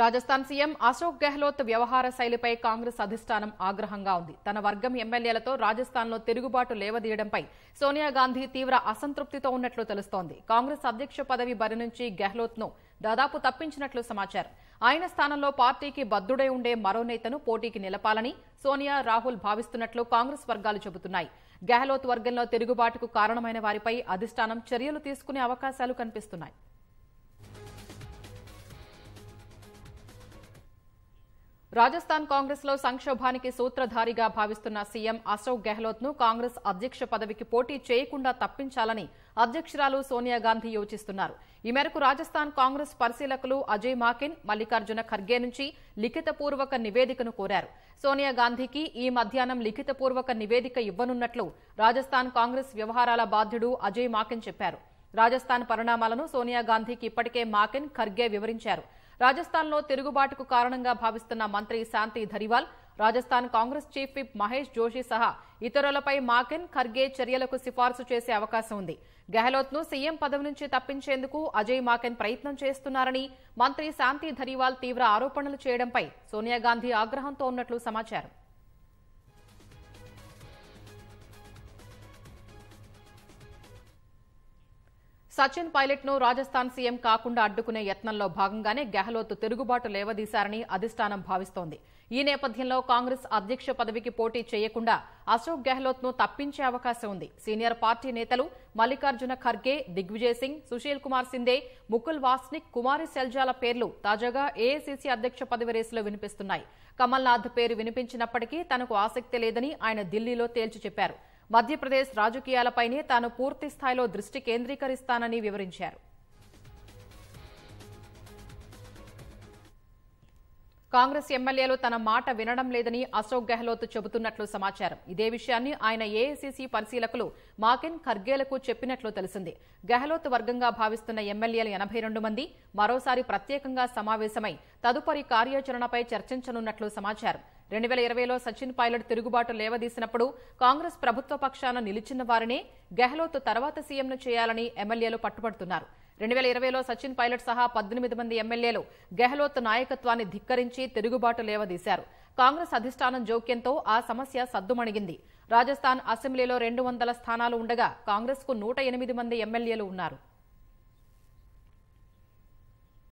Rajasthan CM Ashok Gehlot వ్యవహార శైలిపై కాంగ్రెస్ అధిష్టానం ఆగ్రహంగా ఉంది తన వర్గం ఎమ్మెల్యేలతో రాజస్థాన్లో తిరుగుబాటు లేవదీయడంపై సోనియా గాంధీ తీవ్ర అసంతృప్తితో ఉన్నట్లు తెలుస్తోంది కాంగ్రెస్ అధ్యక్ష పదవి బరి నుంచి గెహ్లోత్ను దాదాపు తప్పించినట్లు సమాచారం ఆయన స్థానంలో పార్టీకి బద్దుడై ఉండే మరో నేతను పోటీకి నిలపాలని సోనియా రాహుల్ భావిస్తున్నట్లు కాంగ్రెస్ వర్గాలు చెబుతున్నాయి గెహ్లోత్ వర్గంలో తిరుగుబాటుకు కారణమైన వారిపై అధిష్టానం చర్యలు తీసుకునే అవకాశాలు కనిపిస్తున్నాయి రాజస్థాన్ కాంగ్రెస్ లో సంక్షోభానికి సూత్రధారిగా భావిస్తున్న సీఎం అశోక్ గెహ్లోత్ ను కాంగ్రెస్ అధ్యక్ష పదవికి పోటీ చేయకుండా తప్పించాలని అధ్యక్షురాలు సోనియా గాంధీ యోచిస్తున్నారు ఈ మేరకు రాజస్థాన్ కాంగ్రెస్ పరిశీలకులు అజయ్ మాకిన్ మల్లికార్జున ఖర్గే నుంచి లిఖితపూర్వక నివేదికను కోరారు సోనియా గాంధీకి ఈ మధ్యాహ్నం లిఖితపూర్వక నివేదిక ఇవ్వనున్నట్లు రాజస్థాన్ కాంగ్రెస్ వ్యవహారాల బాధ్యుడు అజయ్ మాకిన్ చెప్పారు రాజస్థాన్ పరిణామాలను సోనియా గాంధీకి ఇప్పటికే మాకిన్ ఖర్గే వివరించారు రాజస్థాన్లో తిరుగుబాటుకు కారణంగా భావిస్తున్న మంత్రి శాంతి ధరివాల్ రాజస్థాన్ కాంగ్రెస్ చీఫ్ విప్ మహేష్ జోషి సహా ఇతరులపై మాకెన్ ఖర్గే చర్యలకు సిఫార్సు చేసే అవకాశం ఉంది గెహ్లోత్ ను సీఎం పదవి నుంచి తప్పించేందుకు అజయ్ మాకెన్ ప్రయత్నం చేస్తున్నారని మంత్రి శాంతి ధరివాల్ తీవ్ర ఆరోపణలు చేయడంపై సోనియా గాంధీ ఆగ్రహంతో ఉన్నట్లు సమాచారం సచిన్ పైలట్ ను రాజస్థాన్ సీఎం కాకుండా అడ్డుకునే యత్నంలో భాగంగానే గెహ్లోత్ తిరుగుబాటు లేవదీశారని అధిష్టానం భావిస్తోంది ఈ నేపథ్యంలో కాంగ్రెస్ అధ్యక్ష పదవికి పోటీ చేయకుండా అశోక్ గెహ్లోత్ ను తప్పించే అవకాశం ఉంది సీనియర్ పార్టీ నేతలు మల్లికార్జున ఖర్గే దిగ్విజయ్ సింగ్ సుశీల్ కుమార్ సిందే ముకుల్ వాస్నిక్ కుమారి సెల్జాల పేర్లు తాజాగా ఏఐసీసీ అధ్యక్ష పదవి రేసులో వినిపిస్తున్నాయి కమల్నాథ్ పేరు వినిపించినప్పటికీ తనకు ఆసక్తి లేదని ఆయన ఢిల్లీలో తేల్చి చెప్పారు మధ్యప్రదేశ్ రాజకీయాలపైనే తాను పూర్తి స్థాయిలో దృష్టి కేంద్రీకరిస్తానని వివరించారు కాంగ్రెస్ ఎమ్మెల్యేలు తన మాట వినడం లేదని అశోక్ గెహ్లోత్ చెబుతున్నట్లు సమాచారం ఇదే విషయాన్ని ఆయన ఏఐసీసీ పరిశీలకులు మాకిన్ ఖర్గేలకు చెప్పినట్లు తెలిసింది గెహ్లోత్ వర్గంగా భావిస్తున్న ఎమ్మెల్యేలు ఎనభై మంది మరోసారి ప్రత్యేకంగా సమావేశమై తదుపరి కార్యాచరణపై చర్చించనున్నట్లు సమాచారం రెండు వేల ఇరవైలో సచిన్ పైలట్ తిరుగుబాటు లేవదీసినప్పుడు కాంగ్రెస్ ప్రభుత్వ పక్షాన నిలిచిన వారినే గెహ్లోత్ తర్వాత సీఎంను చేయాలని ఎమ్మెల్యేలు పట్టుబడుతున్నారు రెండు వేల ఇరవైలో సచిన్ పైలట్ సహా పద్దెనిమిది మంది ఎమ్మెల్యేలు గెహ్లోత్ నాయకత్వాన్ని ధిక్కరించి తిరుగుబాటు లేవదీశారు కాంగ్రెస్ అధిష్టానం జోక్యంతో ఆ సమస్య సద్దుమణిగింది రాజస్థాన్ అసెంబ్లీలో రెండు వందల స్థానాలు ఉండగా కాంగ్రెస్కు నూట ఎనిమిది మంది ఎమ్మెల్యేలు ఉన్నారు